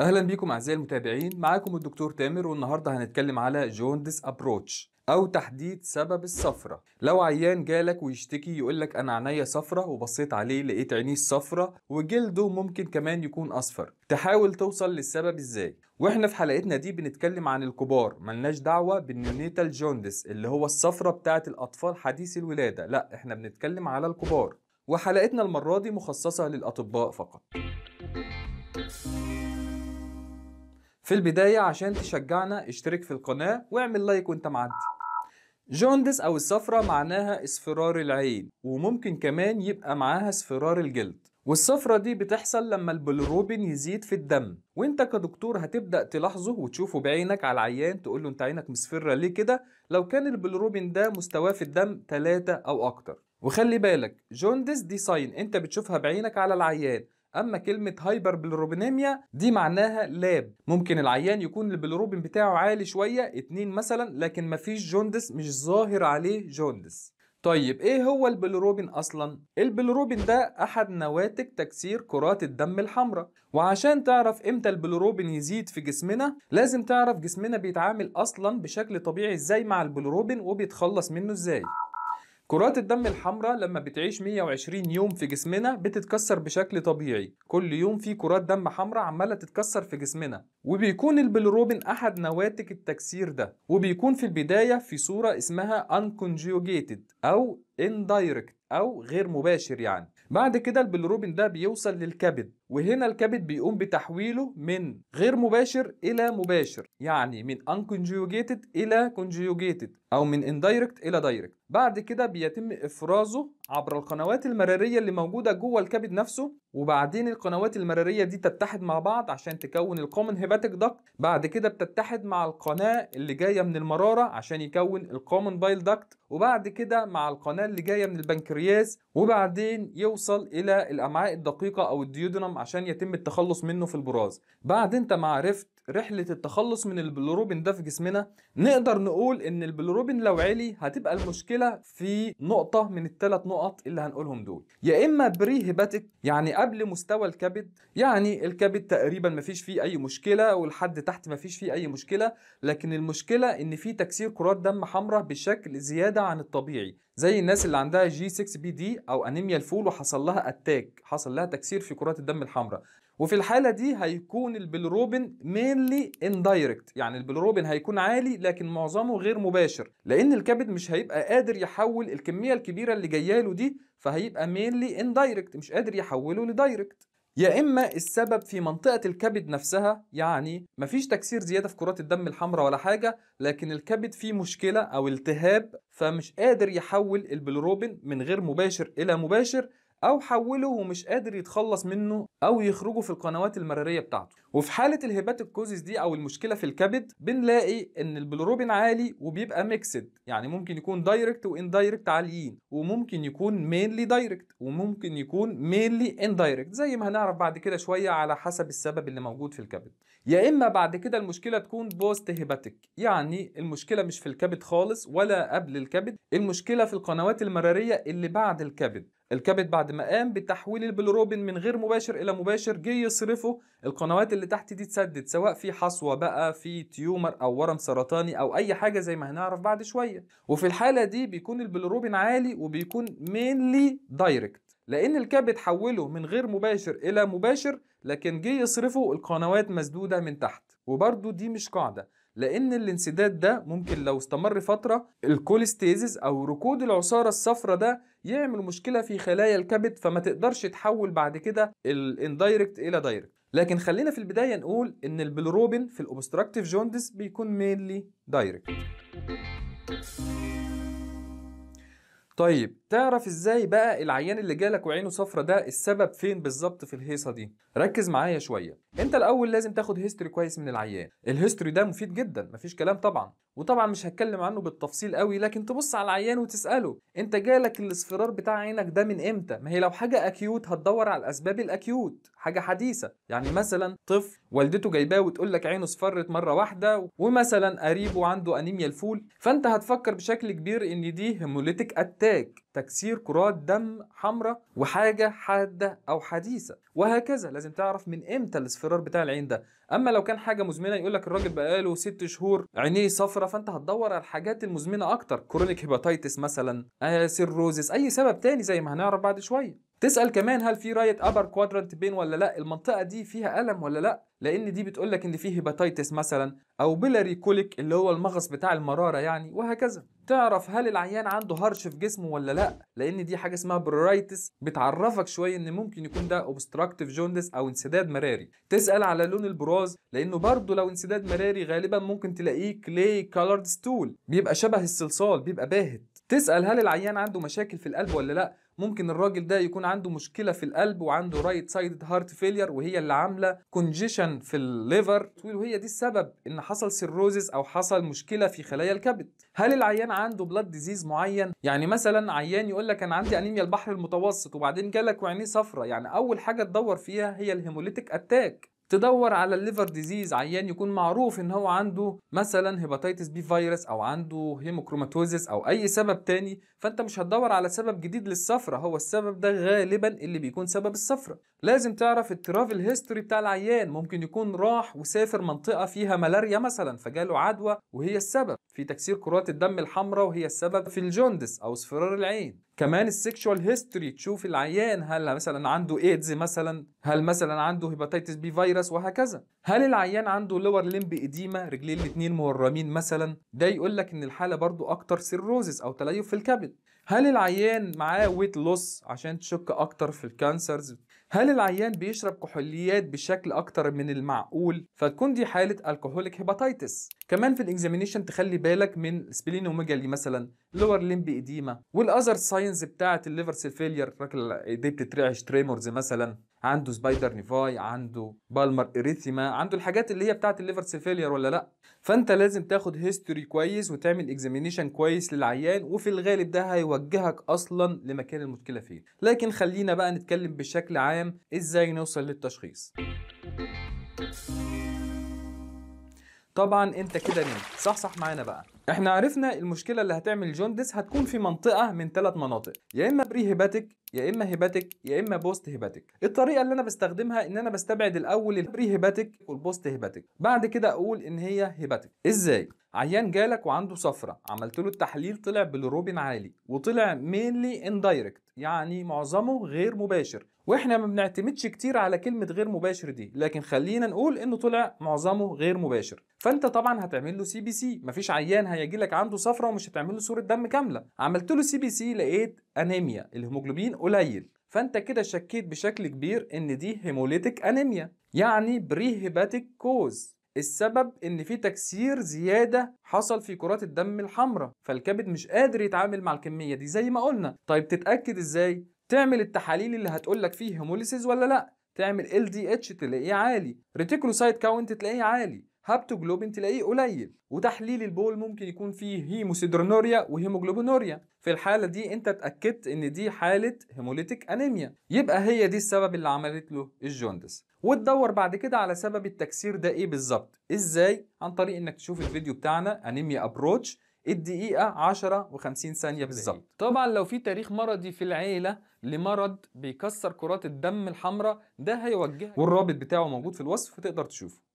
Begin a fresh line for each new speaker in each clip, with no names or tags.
اهلا بيكم اعزائي المتابعين معاكم الدكتور تامر والنهارده هنتكلم على جوندس ابروتش او تحديد سبب الصفرة لو عيان جالك ويشتكي يقولك انا عينيا صفرة وبصيت عليه لقيت عينيه صفرة وجلده ممكن كمان يكون اصفر تحاول توصل للسبب ازاي واحنا في حلقتنا دي بنتكلم عن الكبار ملناش دعوه بالنيونيتال جوندس اللي هو الصفرة بتاعه الاطفال حديث الولاده لا احنا بنتكلم على الكبار وحلقتنا المره دي مخصصه للاطباء فقط في البداية عشان تشجعنا اشترك في القناة واعمل لايك وانت معدي جوندس أو الصفرة معناها اصفرار العين وممكن كمان يبقى معاها اصفرار الجلد والصفرة دي بتحصل لما البلروبين يزيد في الدم وانت كدكتور هتبدأ تلاحظه وتشوفه بعينك على العيان تقول له انت عينك مصفرة ليه كده لو كان البلروبين ده مستواه في الدم 3 أو أكتر وخلي بالك جوندس دي ساين انت بتشوفها بعينك على العيان اما كلمه هايبر بلروبينيميا دي معناها لاب ممكن العيان يكون البلوروبين بتاعه عالي شويه اتنين مثلا لكن مفيش جوندس مش ظاهر عليه جوندس طيب ايه هو البلوروبين اصلا البلوروبين ده احد نواتج تكسير كرات الدم الحمراء وعشان تعرف امتى البلوروبين يزيد في جسمنا لازم تعرف جسمنا بيتعامل اصلا بشكل طبيعي ازاي مع البلوروبين وبيتخلص منه ازاي كرات الدم الحمراء لما بتعيش 120 يوم في جسمنا بتتكسر بشكل طبيعي كل يوم في كرات دم حمراء عمالة تتكسر في جسمنا وبيكون البلروبين أحد نواتج التكسير ده وبيكون في البداية في صورة اسمها unconjugated أو indirect أو غير مباشر يعني بعد كده البلروبين ده بيوصل للكبد وهنا الكبد بيقوم بتحويله من غير مباشر إلى مباشر يعني من unconjugated إلى conjugated أو من indirect إلى direct بعد كده بيتم افرازه عبر القنوات المراريه اللي موجوده جوه الكبد نفسه وبعدين القنوات المراريه دي تتحد مع بعض عشان تكون الكومن هيباتيك داكت بعد كده بتتحد مع القناه اللي جايه من المراره عشان يكون الكومن بايل داكت وبعد كده مع القناه اللي جايه من البنكرياس وبعدين يوصل الى الامعاء الدقيقه او الديودنم عشان يتم التخلص منه في البراز بعد انت ما عرفت رحلة التخلص من البلوروبين ده في جسمنا نقدر نقول ان البلوروبين لو علي هتبقى المشكلة في نقطة من الثلاث نقط اللي هنقولهم دول يا اما بري هيباتيك يعني قبل مستوى الكبد يعني الكبد تقريبا مفيش فيه اي مشكلة والحد تحت مفيش فيه اي مشكلة لكن المشكلة ان في تكسير كرات دم حمراء بشكل زيادة عن الطبيعي زي الناس اللي عندها جي 6 بي دي او انيميا الفول وحصل لها اتاك حصل لها تكسير في كرات الدم الحمراء وفي الحالة دي هيكون البلوروبين مينلي اندايركت يعني البلوروبين هيكون عالي لكن معظمه غير مباشر لأن الكبد مش هيبقى قادر يحول الكمية الكبيرة اللي جايه له دي فهيبقى مينلي اندايركت مش قادر يحوله لدايركت يا إما السبب في منطقة الكبد نفسها يعني مفيش تكسير زيادة في كرات الدم الحمراء ولا حاجة لكن الكبد فيه مشكلة أو التهاب فمش قادر يحول البلوروبين من غير مباشر إلى مباشر او حوله ومش قادر يتخلص منه او يخرجه في القنوات المراريه بتاعته وفي حاله الهيباتوكوزيس دي او المشكله في الكبد بنلاقي ان البلوروبين عالي وبيبقى ميكسد يعني ممكن يكون دايركت واندايركت عاليين وممكن يكون مينلي دايركت وممكن يكون مينلي اندايركت زي ما هنعرف بعد كده شويه على حسب السبب اللي موجود في الكبد يا اما بعد كده المشكله تكون بوست هيباتيك يعني المشكله مش في الكبد خالص ولا قبل الكبد المشكله في القنوات المراريه اللي بعد الكبد الكبد بعد ما قام بتحويل البلوروبين من غير مباشر الى مباشر جه يصرفه القنوات اللي تحت دي اتسدت سواء في حصوه بقى في تيومر او ورم سرطاني او اي حاجه زي ما هنعرف بعد شويه وفي الحاله دي بيكون البلوروبين عالي وبيكون مينلي دايركت لان الكبد حوله من غير مباشر الى مباشر لكن جه يصرفه القنوات مسدوده من تحت وبرده دي مش قاعده لان الانسداد ده ممكن لو استمر فتره الكوليستيزيس او ركود العصاره الصفراء ده يعمل مشكله في خلايا الكبد فما تقدرش تحول بعد كده الاندايركت الى دايركت لكن خلينا في البدايه نقول ان البلوروبين في الاوبستراكتيف جوندس بيكون مينلي دايركت طيب تعرف ازاي بقى العيان اللي جالك وعينه صفرة ده السبب فين بالظبط في الهيصه دي ركز معايا شويه انت الاول لازم تاخد هيستوري كويس من العيان الهيستوري ده مفيد جدا مفيش كلام طبعا وطبعا مش هتكلم عنه بالتفصيل قوي لكن تبص على العيان وتساله انت جالك الاصفرار بتاع عينك ده من امتى ما هي لو حاجه اكيوت هتدور على الاسباب الاكيوت حاجه حديثه يعني مثلا طفل والدته جايباه وتقول لك عينه اصفرت مره واحده ومثلا قريبه عنده انيميا الفول فانت هتفكر بشكل كبير ان دي هيموليتيك اتاك تكسير كرات دم حمراء وحاجه حاده او حديثه وهكذا لازم تعرف من امتى الاصفرار بتاع العين ده اما لو كان حاجه مزمنه يقول لك الراجل بقاله ست شهور عينيه صفرة فانت هتدور على الحاجات المزمنه اكتر كرونيك هيباتيتس مثلا آه، سيروزس اي سبب تاني زي ما هنعرف بعد شويه تسال كمان هل في رايت ابر كوادرانت بين ولا لا المنطقه دي فيها الم ولا لا لان دي بتقول لك ان في هيباتيتس مثلا او بيلاري كوليك اللي هو المغص بتاع المراره يعني وهكذا تعرف هل العيان عنده هرش في جسمه ولا لا لان دي حاجه اسمها برورايتس بتعرفك شويه ان ممكن يكون ده اوبستراكتيف جوندس او انسداد مراري تسال على لون البراز لانه برضه لو انسداد مراري غالبا ممكن تلاقيه كلي كالرد ستول بيبقى شبه الصلصال بيبقى باهت تسال هل العيان عنده مشاكل في القلب ولا لا ممكن الراجل ده يكون عنده مشكله في القلب وعنده رايت سايد هارت فيلير وهي اللي عامله كونجيشن في الليفر وهي دي السبب ان حصل سيروزز او حصل مشكله في خلايا الكبد هل العيان عنده بلاد ديزيز معين يعني مثلا عيان يقول لك انا عندي انيميا البحر المتوسط وبعدين جالك وعينيه صفراء يعني اول حاجه تدور فيها هي الهيموليتيك اتاك تدور على الليفر ديزيز عيان يكون معروف ان هو عنده مثلا هيباتيتس بي فيروس او عنده هيموكروماتوزيس او اي سبب تاني فانت مش هتدور على سبب جديد للصفرة هو السبب ده غالبا اللي بيكون سبب الصفرة لازم تعرف الترافل هيستوري بتاع العيان ممكن يكون راح وسافر منطقة فيها ملاريا مثلا فجاله عدوى وهي السبب في تكسير كرات الدم الحمراء وهي السبب في الجوندس او اصفرار العين كمان السكشوال هيستوري تشوف العيان هل مثلا عنده ايدز مثلا هل مثلا عنده هيباتيتس بي فيروس وهكذا هل العيان عنده لور لمب اديما رجلين الاثنين مورمين مثلا ده يقول لك ان الحاله برضو اكتر سيروزس او تليف في الكبد هل العيان معاه ويت لوس عشان تشك اكتر في الكانسرز هل العيان بيشرب كحوليات بشكل اكتر من المعقول فتكون دي حاله الكحوليك هيباتايتس كمان في الاكزامينشن تخلي بالك من سبلينوميجالي مثلا لور ليمب ايديما والاذر ساينز بتاعه الليفر سيل فيلير الراجل ايديه بتترعش تريمورز مثلا عنده سبايدر نيفاي عنده بالمر اريثيما عنده الحاجات اللي هي بتاعه الليفر سيفيلير ولا لا فانت لازم تاخد هيستوري كويس وتعمل اكزامينيشن كويس للعيان وفي الغالب ده هيوجهك اصلا لمكان المشكله فين لكن خلينا بقى نتكلم بشكل عام ازاي نوصل للتشخيص طبعا انت كده نمت صح صح معانا بقى احنا عرفنا المشكله اللي هتعمل جوندس هتكون في منطقه من ثلاث مناطق يا اما بري هيباتيك يا اما هيباتيك يا اما بوست هيباتيك الطريقه اللي انا بستخدمها ان انا بستبعد الاول البري هيباتيك والبوست هيباتيك بعد كده اقول ان هي هيباتيك ازاي عيان جالك وعنده صفرة عملت له التحليل طلع بالروبين عالي وطلع مينلي اندايركت يعني معظمه غير مباشر واحنا ما بنعتمدش كتير على كلمة غير مباشر دي لكن خلينا نقول انه طلع معظمه غير مباشر فانت طبعا هتعمل له سي بي سي مفيش عيان هيجي لك عنده صفرة ومش هتعمل له صورة دم كاملة عملت له سي بي سي لقيت انيميا الهيموجلوبين قليل فانت كده شكيت بشكل كبير ان دي هيموليتيك انيميا يعني بري هيباتيك كوز السبب ان في تكسير زياده حصل في كرات الدم الحمراء فالكبد مش قادر يتعامل مع الكميه دي زي ما قلنا طيب تتاكد ازاي تعمل التحاليل اللي هتقول لك فيه هيموليسيس ولا لا تعمل ال دي اتش تلاقيه عالي ريتيكولوسايت كاونت تلاقيه عالي هابتوجلوبين تلاقيه قليل وتحليل البول ممكن يكون فيه هيموسيدرونوريا وهيموجلوبينوريا في الحالة دي انت اتأكدت ان دي حالة هيموليتيك انيميا يبقى هي دي السبب اللي عملت له الجوندس وتدور بعد كده على سبب التكسير ده ايه بالظبط ازاي عن طريق انك تشوف الفيديو بتاعنا انيميا ابروتش الدقيقة 10 و50 ثانية بالظبط طبعا لو في تاريخ مرضي في العيلة لمرض بيكسر كرات الدم الحمراء ده هيوجهك والرابط بتاعه موجود في الوصف تقدر تشوفه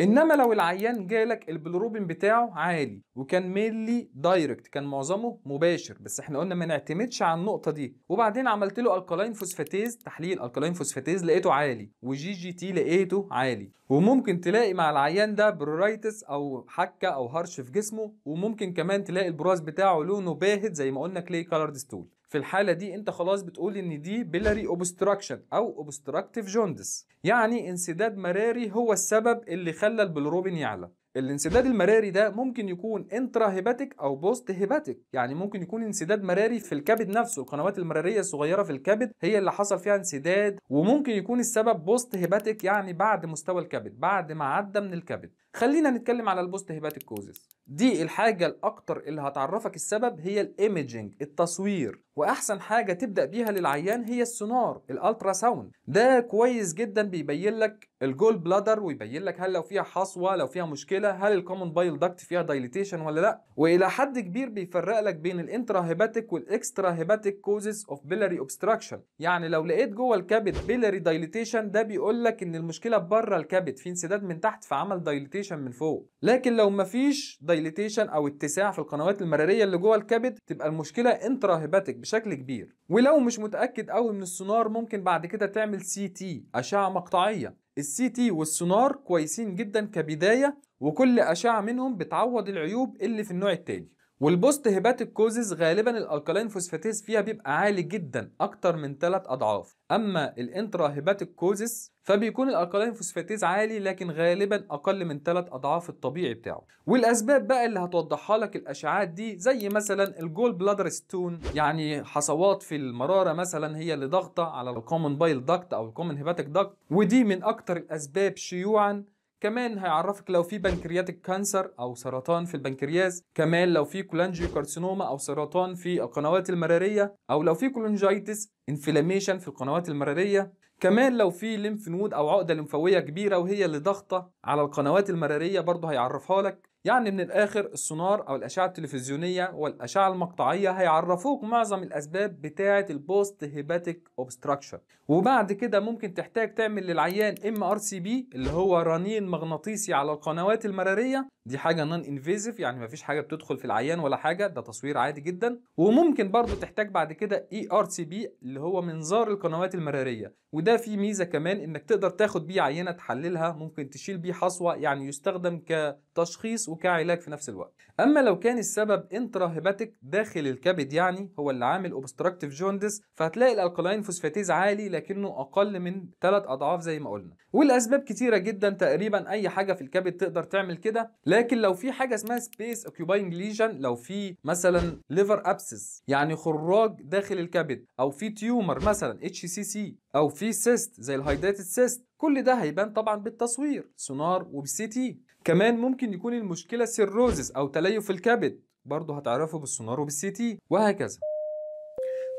انما لو العيان جالك البلوروبين بتاعه عالي وكان ميلي دايركت كان معظمه مباشر بس احنا قلنا ما نعتمدش على النقطه دي وبعدين عملت له الكالاين فوسفاتيز تحليل الكالاين فوسفاتيز لقيته عالي وجي جي تي لقيته عالي وممكن تلاقي مع العيان ده برورايتس او حكه او هرش في جسمه وممكن كمان تلاقي البراز بتاعه لونه باهت زي ما قلنا كلي كولرد ستول في الحالة دي انت خلاص بتقول ان دي بيلاري اوبستراكشن او اوبستراكتيف جوندس يعني انسداد مراري هو السبب اللي خلى البلروبين يعلى الانسداد المراري ده ممكن يكون انترا هيباتيك او بوست هيباتيك يعني ممكن يكون انسداد مراري في الكبد نفسه القنوات المراريه الصغيره في الكبد هي اللي حصل فيها انسداد وممكن يكون السبب بوست هيباتيك يعني بعد مستوى الكبد بعد ما عدى من الكبد خلينا نتكلم على البوست هيباتيك كوزز دي الحاجه الاكتر اللي هتعرفك السبب هي الايمجنج التصوير واحسن حاجه تبدا بيها للعيان هي السونار الالترا ساوند ده كويس جدا بيبين لك الجول بلادر ويبين لك هل لو فيها حصوه لو فيها مشكله هل الكومن بايل داكت فيها دايليتيشن ولا لا والى حد كبير بيفرق لك بين الانترا هيباتيك والاكسترا هيباتيك كوزز اوف بيلاري اوبستراكشن يعني لو لقيت جوه الكبد بيلاري دايليتيشن ده بيقول لك ان المشكله بره الكبد في انسداد من تحت فعمل دايليتيشن من فوق لكن لو مفيش دايليتيشن او اتساع في القنوات المراريه اللي جوه الكبد تبقى المشكله انترا هيباتيك بشكل كبير ولو مش متاكد قوي من السونار ممكن بعد كده تعمل سي تي اشعه مقطعيه السي تي والسونار كويسين جدا كبدايه وكل اشعه منهم بتعوض العيوب اللي في النوع التاني والبوست هيباتيك كوزز غالبا الالكالين فوسفاتيز فيها بيبقى عالي جدا اكتر من 3 اضعاف اما الانترا هيباتيك كوزز فبيكون الالكالين فوسفاتيز عالي لكن غالبا اقل من 3 اضعاف الطبيعي بتاعه والاسباب بقى اللي هتوضحها لك الاشعاعات دي زي مثلا الجول بلادر ستون يعني حصوات في المراره مثلا هي اللي ضاغطه على الكومن بايل داكت او الكومن هيباتيك داكت ودي من اكتر الاسباب شيوعا كمان هيعرفك لو في بنكرياتيك كانسر او سرطان في البنكرياس كمان لو في كولانجيو كارسينوما او سرطان في القنوات المراريه او لو في كولونجايتس انفلاميشن في القنوات المراريه كمان لو في ليمف نود او عقده لمفاويه كبيره وهي اللي ضاغطه على القنوات المراريه برضه هيعرفها لك يعني من الآخر السونار أو الأشعة التلفزيونية والأشعة المقطعية هيعرفوك معظم الأسباب بتاعة البوست هيباتيك أوبستراكشن وبعد كده ممكن تحتاج تعمل للعيان ام ار سي بي اللي هو رنين مغناطيسي على القنوات المرارية دي حاجة نون انفيزيف يعني مفيش حاجة بتدخل في العيان ولا حاجة ده تصوير عادي جدا وممكن برضو تحتاج بعد كده اي ار سي بي اللي هو منظار القنوات المرارية وده فيه ميزة كمان انك تقدر تاخد بيه عينة تحللها ممكن تشيل بيه حصوة يعني يستخدم كتشخيص وكعلاج في نفس الوقت اما لو كان السبب انتراهيباتيك داخل الكبد يعني هو اللي عامل اوبستراكتيف جوندس فهتلاقي الالكالين فوسفاتيز عالي لكنه اقل من 3 اضعاف زي ما قلنا والاسباب كتيره جدا تقريبا اي حاجه في الكبد تقدر تعمل كده لكن لو في حاجه اسمها سبيس اوكيوباينج ليجن لو في مثلا ليفر ابسس يعني خراج داخل الكبد او في تيومر مثلا اتش سي سي او في سيست زي الهايدريتد سيست كل ده هيبان طبعا بالتصوير سونار وبالسي تي كمان ممكن يكون المشكله سيروزز او تليف الكبد برضه هتعرفه بالسونار وبالسي تي وهكذا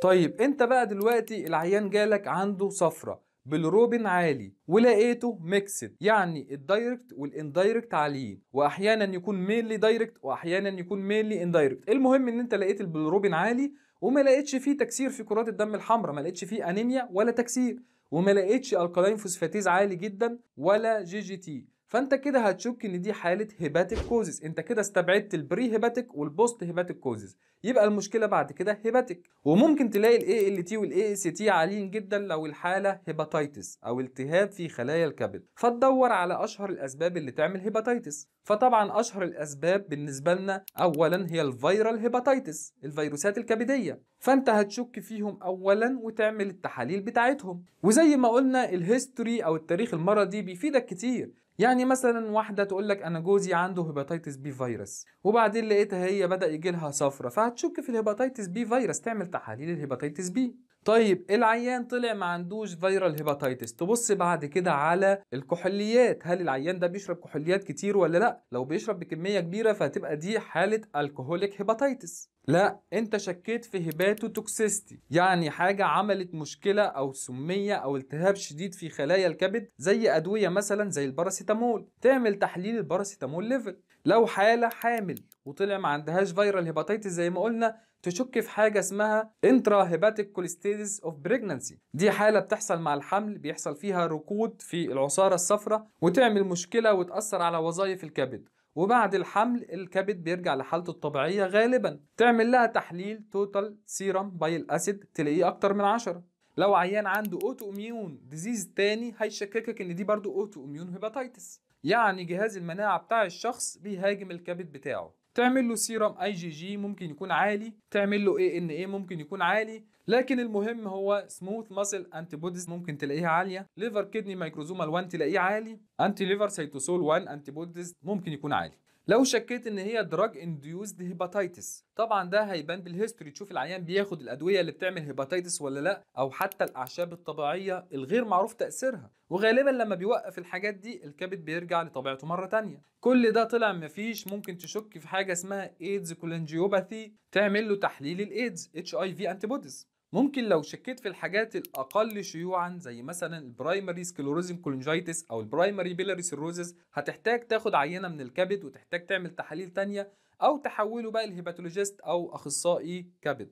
طيب انت بقى دلوقتي العيان جالك عنده صفرة بالروبن عالي ولقيته ميكسد يعني الدايركت والاندايركت عاليين واحيانا يكون مينلي دايركت واحيانا يكون مينلي اندايركت المهم ان انت لقيت البلروبين عالي وما لقيتش فيه تكسير في كرات الدم الحمراء ما لقيتش فيه انيميا ولا تكسير وما لقيتش الكالاين فوسفاتيز عالي جدا ولا جي جي تي فانت كده هتشك ان دي حاله هيباتيك كوزز انت كده استبعدت البري هيباتيك والبوست هيباتيك كوزز يبقى المشكله بعد كده هيباتيك وممكن تلاقي الاي ال تي والاي اس تي عاليين جدا لو الحاله هيباتيتس او التهاب في خلايا الكبد فتدور على اشهر الاسباب اللي تعمل هيباتيتس فطبعا اشهر الاسباب بالنسبه لنا اولا هي الفيرال هيباتيتس الفيروسات الكبديه فانت هتشك فيهم اولا وتعمل التحاليل بتاعتهم وزي ما قلنا الهيستوري او التاريخ المرضي بيفيدك كتير يعني مثلا واحده تقول لك انا جوزي عنده هيباتيتس بي فيروس وبعدين لقيتها هي بدا يجي لها صفرة فهتشك في الهيباتيتس بي فيروس تعمل تحاليل الهيباتيتس بي طيب العيان طلع ما عندوش فيرال هيباتيتس تبص بعد كده على الكحوليات هل العيان ده بيشرب كحوليات كتير ولا لا لو بيشرب بكميه كبيره فهتبقى دي حاله الكهوليك هيباتيتس لا انت شكيت في هيباتو توكسيستي يعني حاجه عملت مشكله او سميه او التهاب شديد في خلايا الكبد زي ادويه مثلا زي الباراسيتامول تعمل تحليل الباراسيتامول ليفل لو حاله حامل وطلع ما عندهاش فيرال هيباتيتس زي ما قلنا تشك في حاجه اسمها انترا هيباتيك كوليستيزيس اوف بريجنانسي دي حاله بتحصل مع الحمل بيحصل فيها ركود في العصاره الصفراء وتعمل مشكله وتاثر على وظائف الكبد وبعد الحمل الكبد بيرجع لحالته الطبيعيه غالبا تعمل لها تحليل توتال سيرم باي الاسيد تلاقيه اكتر من 10 لو عيان عنده اوتو اميون ديزيز تاني هيشككك ان دي برضو اوتو اميون هيباتيتس يعني جهاز المناعة بتاع الشخص بيهاجم الكبد بتاعه تعمل له سيرم اي جي جي ممكن يكون عالي تعمل له ايه ان ايه ممكن يكون عالي لكن المهم هو سموث ماسل انتيبوديز ممكن تلاقيها عاليه ليفر كدني مايكروزومال 1 تلاقيه عالي انتي ليفر سيتوسول 1 انتيبوديز ممكن يكون عالي لو شكيت ان هي دراج انديوزد هيباتيتس طبعا ده هيبان بالهيستوري تشوف العيان بياخد الادويه اللي بتعمل هيباتيتس ولا لا او حتى الاعشاب الطبيعيه الغير معروف تاثيرها وغالبا لما بيوقف الحاجات دي الكبد بيرجع لطبيعته مره تانية كل ده طلع مفيش ممكن تشك في حاجه اسمها ايدز كولانجيوباثي تعمل له تحليل الايدز اتش اي في انتي بوديز ممكن لو شكيت في الحاجات الاقل شيوعا زي مثلا البرايمري سكلوروزم كولونجايتس او البرايمري بيلاري سيروزز هتحتاج تاخد عينه من الكبد وتحتاج تعمل تحاليل تانية او تحوله بقى لهيباتولوجيست او اخصائي كبد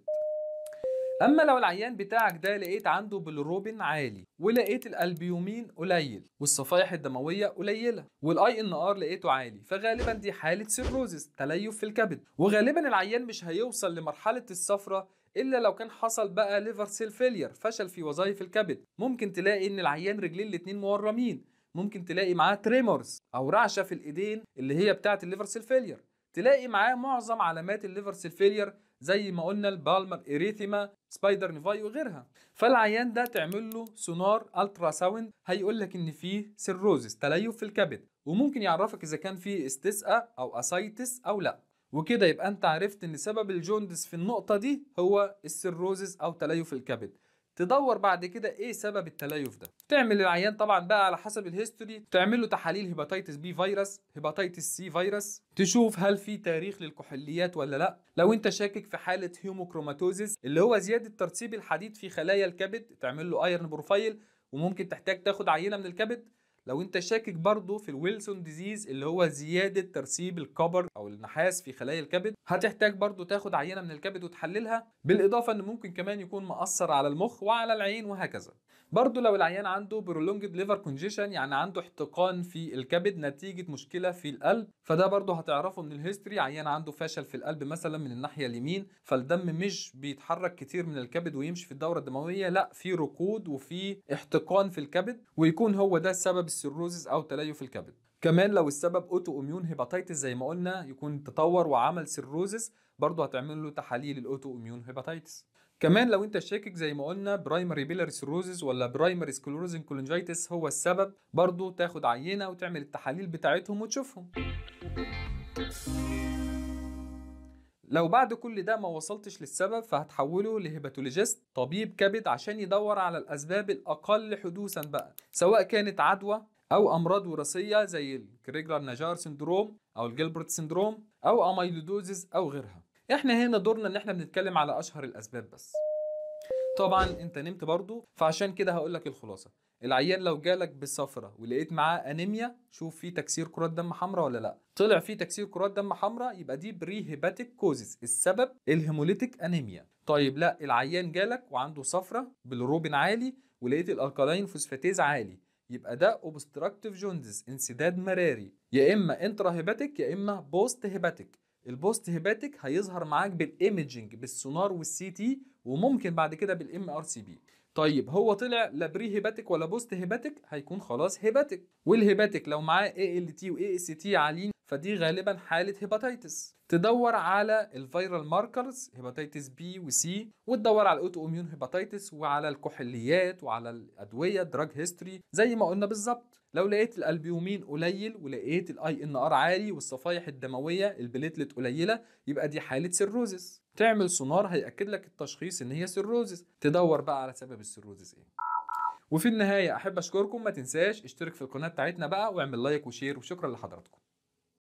اما لو العيان بتاعك ده لقيت عنده بالروبين عالي ولقيت الالبيومين قليل والصفائح الدمويه قليله والاي ان ار لقيته عالي فغالبا دي حاله سيروزس تليف في الكبد وغالبا العيان مش هيوصل لمرحله الصفره الا لو كان حصل بقى ليفر سيل فيلير فشل في وظائف الكبد ممكن تلاقي ان العيان رجلين الاتنين مورمين ممكن تلاقي معاه تريمورز او رعشه في الايدين اللي هي بتاعه الليفر سيل فيلير تلاقي معاه معظم علامات الليفر سيل فيلير زي ما قلنا البالمر اريثيما سبايدر نيفاي وغيرها فالعيان ده تعمل له سونار الترا ساوند هيقول لك ان فيه سيروزس تليف في الكبد وممكن يعرفك اذا كان فيه استسقاء او اسايتس او لا وكده يبقى انت عرفت ان سبب الجوندس في النقطه دي هو السيروزس او تليف الكبد تدور بعد كده ايه سبب التليف ده تعمل العيان طبعا بقى على حسب الهيستوري تعمل له تحاليل هيباتيتس بي فيروس هيباتيتس سي فيروس تشوف هل في تاريخ للكحوليات ولا لا لو انت شاكك في حاله هيموكروماتوزيس اللي هو زياده ترسيب الحديد في خلايا الكبد تعمل له ايرن بروفايل وممكن تحتاج تاخد عينه من الكبد لو انت شاكك برضه في الويلسون ديزيز اللي هو زياده ترسيب الكبر او النحاس في خلايا الكبد هتحتاج برضه تاخد عينه من الكبد وتحللها بالاضافه ان ممكن كمان يكون مأثر على المخ وعلى العين وهكذا برضه لو العيان عنده برولونجد ليفر كونجيشن يعني عنده احتقان في الكبد نتيجه مشكله في القلب فده برضه هتعرفه من الهيستوري عيان عنده فشل في القلب مثلا من الناحيه اليمين فالدم مش بيتحرك كتير من الكبد ويمشي في الدوره الدمويه لا في ركود وفي احتقان في الكبد ويكون هو ده السبب السيروزز او تليف الكبد كمان لو السبب اوتو اميون هيباتيتس زي ما قلنا يكون تطور وعمل سيروزز برضه هتعمل له تحاليل الاوتو اميون هيباتيتس كمان لو انت شاكك زي ما قلنا برايمري بيلر سيروزز ولا برايمري سكلروزن كولنجايتس هو السبب برضه تاخد عينه وتعمل التحاليل بتاعتهم وتشوفهم لو بعد كل ده ما وصلتش للسبب فهتحوله لهيباتولوجيست طبيب كبد عشان يدور على الأسباب الأقل حدوثا بقى سواء كانت عدوى أو أمراض وراثية زي الكريجلر نجار سندروم أو الجيلبرت سندروم أو أميلودوزيز أو غيرها احنا هنا دورنا ان احنا بنتكلم على اشهر الاسباب بس طبعا انت نمت برضو فعشان كده هقولك الخلاصه العيان لو جالك بالصفرة ولقيت معاه انيميا شوف في تكسير كرات دم حمراء ولا لا طلع في تكسير كرات دم حمراء يبقى دي بري هيباتيك كوزز السبب الهيموليتيك انيميا طيب لا العيان جالك وعنده صفرة بالروبين عالي ولقيت الالكالين فوسفاتيز عالي يبقى ده اوبستراكتيف جوندز انسداد مراري يا اما انترا هيباتيك يا اما بوست هيباتيك البوست هيباتيك هيظهر معاك بالايمجنج بالسونار والسي تي وممكن بعد كده بالام ار سي بي طيب هو طلع لا بري هيباتيك ولا بوست هيباتيك هيكون خلاص هيباتيك والهيباتيك لو معاه اي ال تي واي اس تي عاليين فدي غالبا حاله هيباتيتس تدور على الفيرال ماركرز هيباتيتس بي وسي وتدور على الاوتو اميون هيباتيتس وعلى الكحوليات وعلى الادويه دراج هيستوري زي ما قلنا بالظبط لو لقيت الالبيومين قليل ولقيت الاي ان ار عالي والصفائح الدمويه البليتلت قليله يبقى دي حاله سيروزس تعمل سونار هياكد لك التشخيص ان هي سيروزس تدور بقى على سبب السيروزس ايه وفي النهايه احب اشكركم ما تنساش اشترك في القناه بتاعتنا بقى واعمل لايك وشير وشكرا لحضراتكم